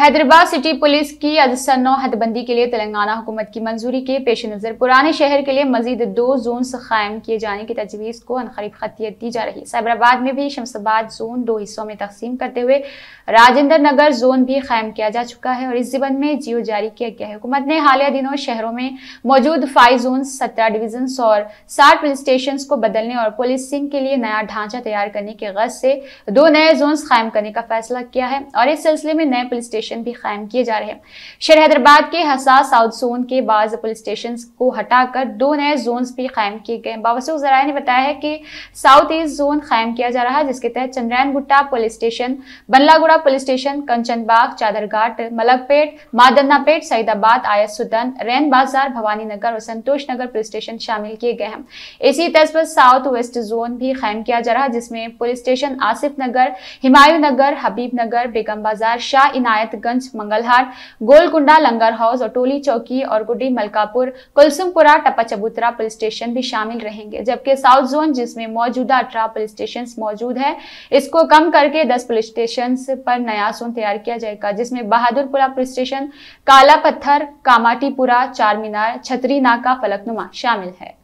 Hyderabad city police की अजसन हदबंदी के लिए तेलंगाना हुकूमत की मंजूरी के पेश नज़र पुराने शहर के लिए मजीद दो जोन कायम किए जाने की तजवीज़ को अनखरीब खतियत दी जा रही है साइबराबाद में भी शमसाबाद जोन दो हिस्सों में तकसीम करते हुए राजेंद्र नगर जोन भी कायम किया जा चुका है और इस जीवन में जियो जारी किया गया है हुकूमत ने हालिया दिनों शहरों में मौजूद फाइव जोन सत्रह डिवीजन और साठ पुलिस स्टेशन को बदलने और पुलिसिंग के लिए नया ढांचा तैयार करने के गर्ज से दो नए जोन कायम करने का फैसला किया है और इस सिलसिले में नए पुलिस स्टेशन स्टेशन भी कायम किए जा रहे हैं शहर हैदराबाद के हसास साउथ जोन के बाद पुलिस स्टेशन को हटाकर दो नए जोन भी कायम किए गए बाबा जराये ने बताया है कि साउथ ईस्ट जोन कायम किया जा रहा है जिसके तहत Chandrayangutta police station Ballaguda police station Kanchanbagh Chaderghat Malakpet Madannapet Saidabad आया सुदन रैन बाजार भवानी नगर और संतोष नगर पुलिस स्टेशन शामिल किए गए हैं इसी तर्ज पर साउथ वेस्ट जोन भी कायम किया जा रहा है जिसमें पुलिस स्टेशन आसिफ नगर हिमायू नगर हबीब नगर बेगम बाजार शाह इनायत नाथगंज मंगलहार गोलकुंडा लंगर हाउस अटोली चौकी और गुडी मलकापुर कुलसुमपुरा टपा चबूतरा पुलिस स्टेशन भी शामिल रहेंगे जबकि साउथ जोन जिसमें मौजूदा अठारह पुलिस स्टेशन मौजूद है इसको कम करके दस पुलिस स्टेशन पर नया जोन तैयार किया जाएगा जिसमें बहादुरपुरा पुलिस स्टेशन काला पत्थर कामाटीपुरा चार मीनार छतरी नाका फलकनुमा शामिल है